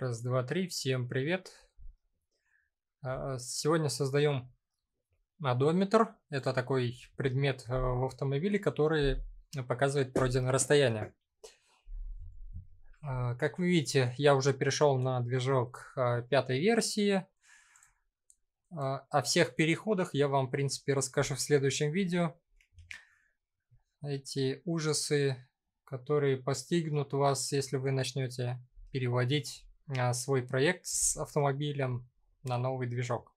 Раз, два, три. Всем привет. А, а, сегодня создаем одометр. Это такой предмет э, в автомобиле, который показывает пройденное расстояние. А, как вы видите, я уже перешел на движок пятой версии. О всех переходах я вам, в принципе, расскажу в следующем видео. Эти ужасы, которые постигнут вас, если вы начнете переводить а, свой проект с автомобилем на новый движок.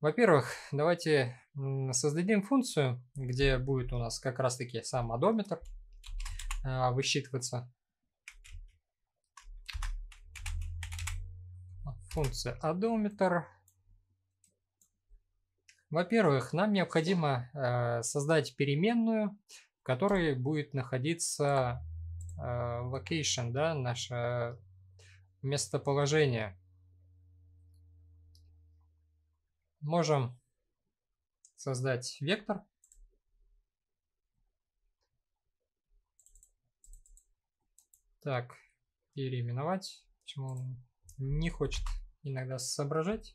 Во-первых, давайте создадим функцию, где будет у нас как раз таки сам одометр а, высчитываться. Функция одометр. Во-первых, нам необходимо э, создать переменную, в которой будет находиться э, location, да, наша местоположение. Можем создать вектор. Так, переименовать. Почему он не хочет иногда соображать?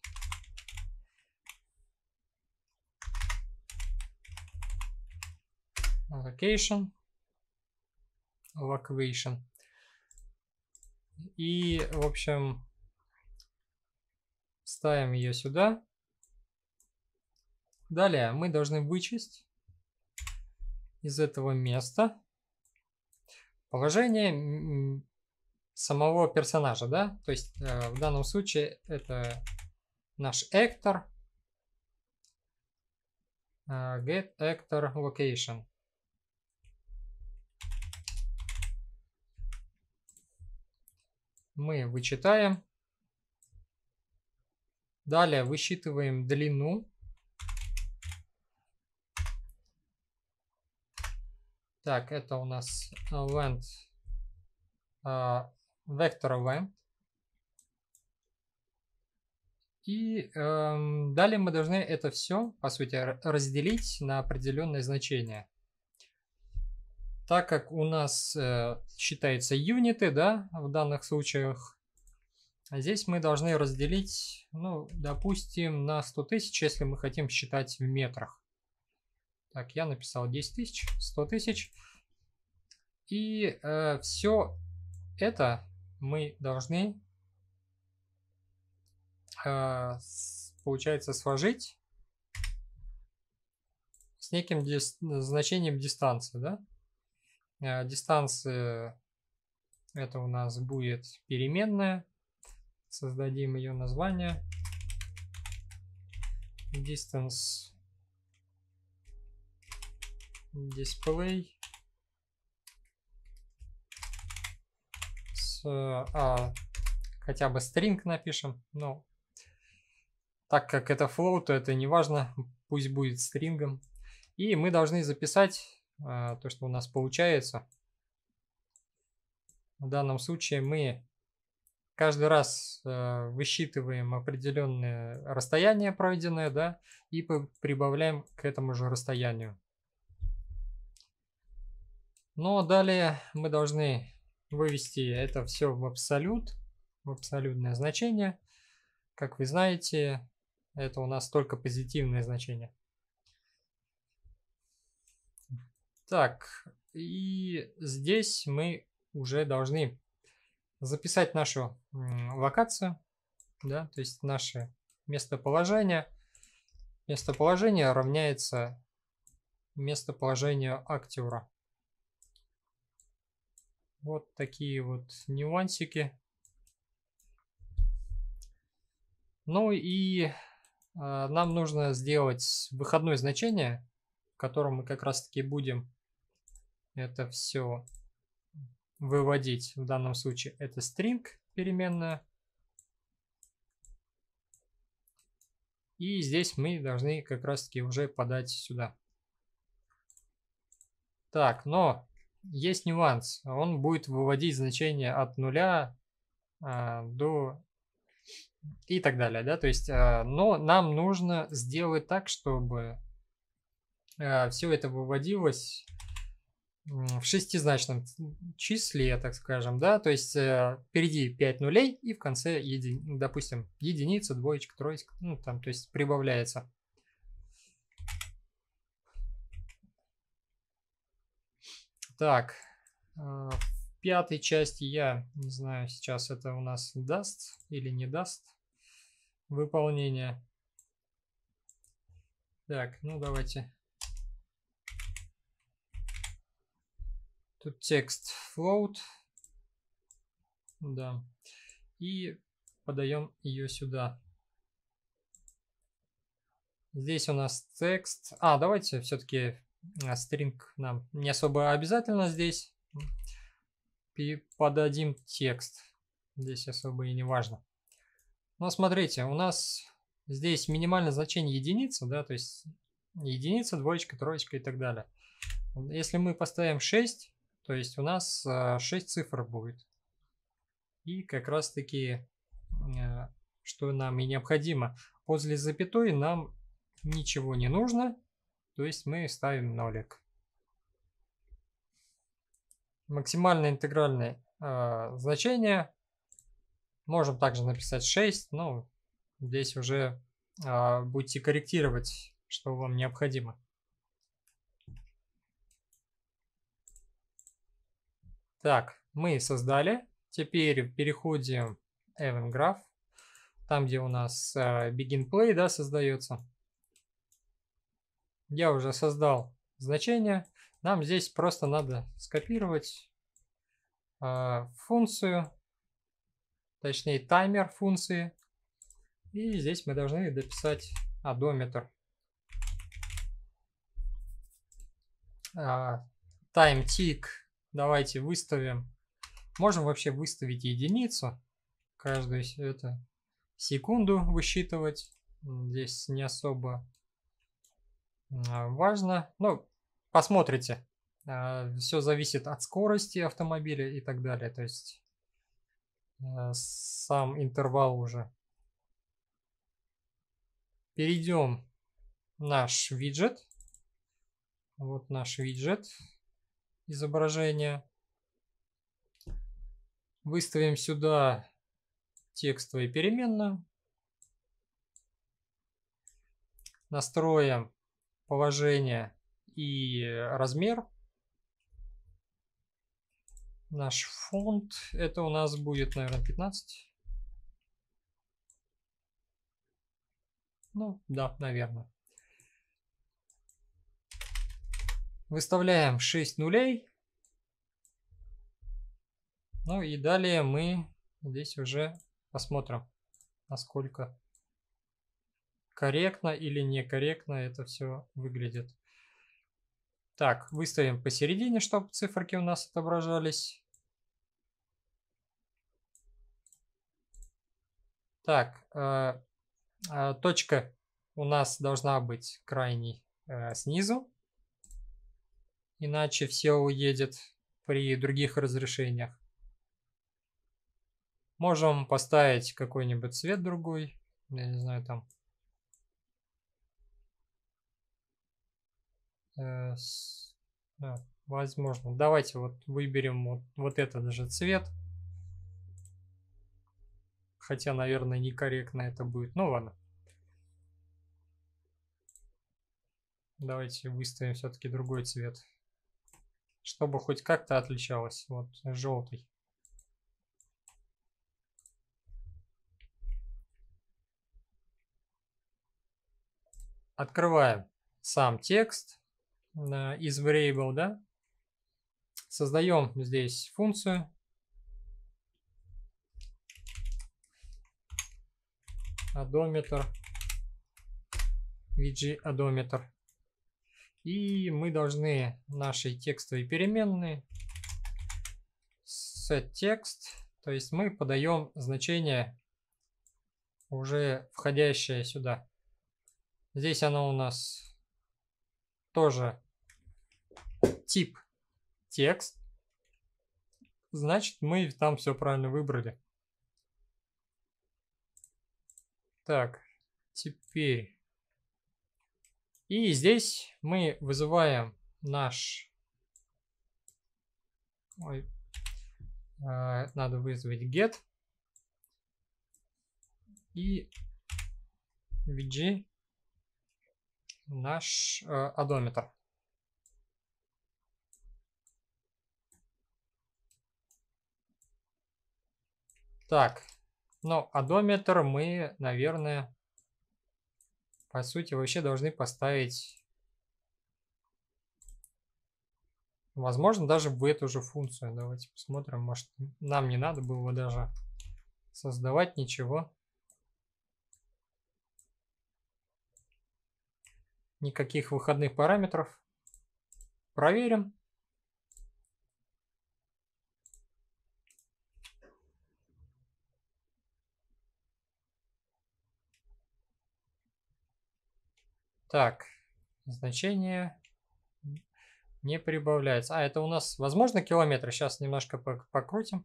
Location. location и, в общем, ставим ее сюда. Далее мы должны вычесть из этого места положение самого персонажа, да? То есть э, в данном случае это наш эктор э, get actor location. мы вычитаем. Далее высчитываем длину. Так, это у нас length, uh, vector length. И эм, далее мы должны это все, по сути, разделить на определенное значение. Так как у нас э, считаются юниты, да, в данных случаях, а здесь мы должны разделить, ну, допустим, на 100 тысяч, если мы хотим считать в метрах. Так, я написал 10 тысяч, 100 тысяч. И э, все это мы должны, э, получается, сложить с неким дис значением дистанции, да? Э, дистанция это у нас будет переменная. Создадим ее название. Distance display с а, хотя бы string напишем. Но так как это float, то это не важно. Пусть будет стрингом. И мы должны записать а, то, что у нас получается. В данном случае мы каждый раз э, высчитываем определенное расстояние пройденное, да, и прибавляем к этому же расстоянию. Но далее мы должны вывести это все в абсолют, в абсолютное значение. Как вы знаете, это у нас только позитивное значение. Так, и здесь мы уже должны записать нашу локацию, да, то есть наше местоположение. Местоположение равняется местоположению актера. Вот такие вот нюансики. Ну и э, нам нужно сделать выходное значение котором мы как раз таки будем это все выводить. В данном случае это string переменная. И здесь мы должны как раз таки уже подать сюда. Так, но есть нюанс. Он будет выводить значение от нуля а, до и так далее, да, то есть, а, но нам нужно сделать так, чтобы Э, все это выводилось в шестизначном числе, так скажем, да, то есть э, впереди 5 нулей и в конце, еди, ну, допустим, единица, двоечка, троечка, ну там, то есть прибавляется. Так, э, в пятой части я не знаю, сейчас это у нас даст или не даст выполнение. Так, ну давайте Тут текст float. Да. И подаем ее сюда. Здесь у нас текст. А, давайте все-таки э, string нам не особо обязательно здесь. И подадим текст. Здесь особо и не важно. Но смотрите, у нас здесь минимальное значение единица, да, то есть единица, двоечка, троечка и так далее. Если мы поставим 6, то есть у нас 6 а, цифр будет. И как раз таки, а, что нам и необходимо. После запятой нам ничего не нужно. То есть мы ставим нолик. Максимально интегральное э, значение. Можем также написать 6. Но здесь уже э, будете корректировать, что вам необходимо. Так, мы создали. Теперь переходим в Event Graph. Там, где у нас э, Begin Play да, создается. Я уже создал значение. Нам здесь просто надо скопировать э, функцию, точнее таймер функции. И здесь мы должны дописать одометр. Э, time tick Давайте выставим. Можем вообще выставить единицу. Каждую это, секунду высчитывать. Здесь не особо а, важно. Ну, посмотрите. А, Все зависит от скорости автомобиля и так далее. То есть а, сам интервал уже. Перейдем наш виджет. Вот наш виджет изображение. Выставим сюда текстовые переменную. Настроим положение и размер. Наш фонд, это у нас будет, наверное, 15. Ну, да, наверное. Выставляем 6 нулей. Ну и далее мы здесь уже посмотрим, насколько корректно или некорректно это все выглядит. Так, выставим посередине, чтобы циферки у нас отображались. Так, э, э, точка у нас должна быть крайней э, снизу. Иначе все уедет при других разрешениях. Можем поставить какой-нибудь цвет другой. Я не знаю, там... Э, да, возможно. Давайте вот выберем вот, вот этот же цвет. Хотя, наверное, некорректно это будет. Ну ладно. Давайте выставим все-таки другой цвет чтобы хоть как-то отличалось вот желтый. Открываем сам текст э, из variable, да? Создаем здесь функцию. Одометр. VG одометр. И мы должны нашей текстовой переменной setText, то есть мы подаем значение, уже входящее сюда. Здесь оно у нас тоже тип текст. Значит, мы там все правильно выбрали. Так, теперь и здесь мы вызываем наш... Ой, э, надо вызвать get. И vg наш э, одометр. Так, но ну, одометр мы, наверное, по сути, вообще должны поставить... Возможно, даже в эту же функцию. Давайте посмотрим. Может, нам не надо было даже создавать ничего. Никаких выходных параметров. Проверим. Так, значение не прибавляется. А, это у нас, возможно, километры. Сейчас немножко покрутим.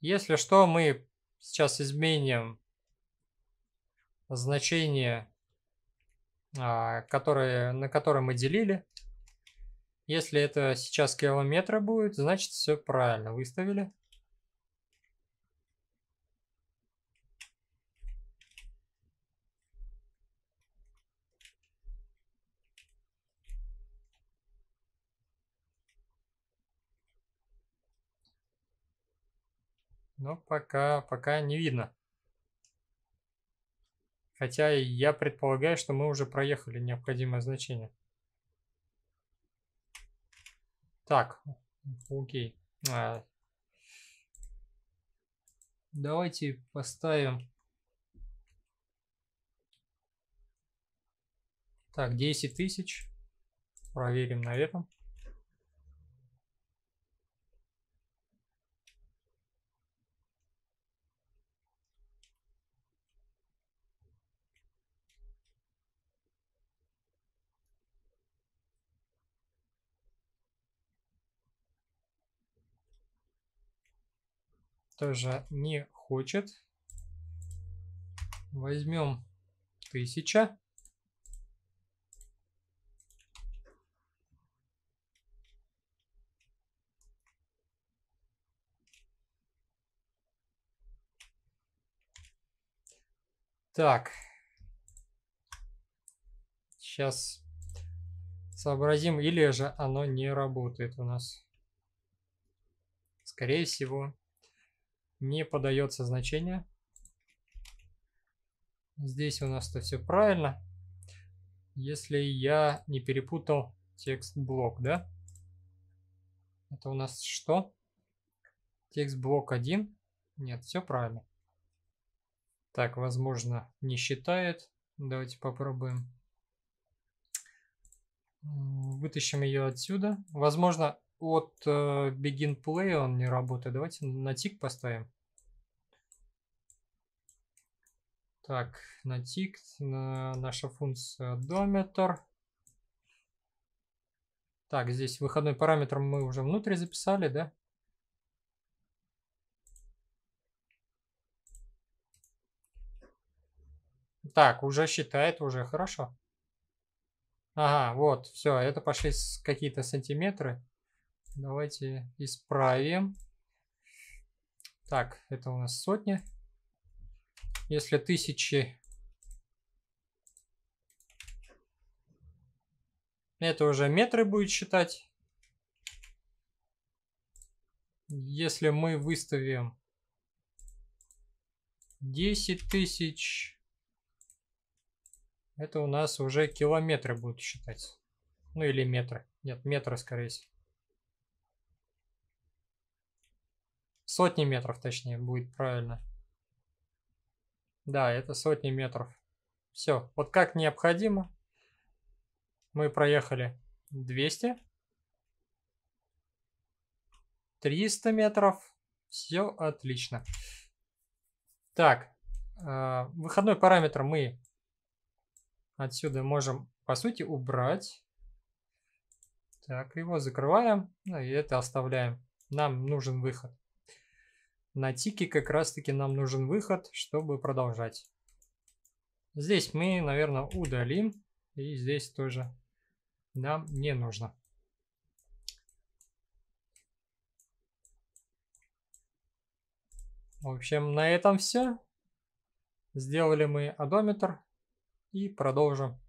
Если что, мы сейчас изменим значение а, которые, на которые мы делили. Если это сейчас километра будет, значит все правильно выставили. Но пока, пока не видно хотя я предполагаю, что мы уже проехали необходимое значение. Так, окей. А, давайте поставим... Так, 10 тысяч. Проверим на этом. тоже не хочет. Возьмем 1000. Так. Сейчас сообразим, или же оно не работает у нас. Скорее всего, не подается значение. Здесь у нас-то все правильно. Если я не перепутал текст блок, да? Это у нас что? Текст блок 1. Нет, все правильно. Так, возможно, не считает. Давайте попробуем. Вытащим ее отсюда. Возможно, от э, begin play он не работает. Давайте на тик поставим. Так, на тик на наша функция дометр. Так, здесь выходной параметр мы уже внутрь записали, да? Так, уже считает, уже хорошо. Ага, вот, все, это пошли какие-то сантиметры. Давайте исправим. Так, это у нас сотня. Если тысячи... Это уже метры будет считать. Если мы выставим 10 тысяч, это у нас уже километры будут считать. Ну или метры. Нет, метры скорее всего. Сотни метров, точнее, будет правильно. Да, это сотни метров. Все, вот как необходимо. Мы проехали 200. 300 метров. Все отлично. Так, э, выходной параметр мы отсюда можем, по сути, убрать. Так, его закрываем, ну и это оставляем. Нам нужен выход. На тике как раз-таки нам нужен выход, чтобы продолжать. Здесь мы, наверное, удалим. И здесь тоже нам не нужно. В общем, на этом все. Сделали мы одометр и продолжим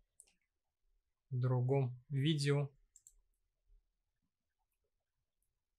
в другом видео.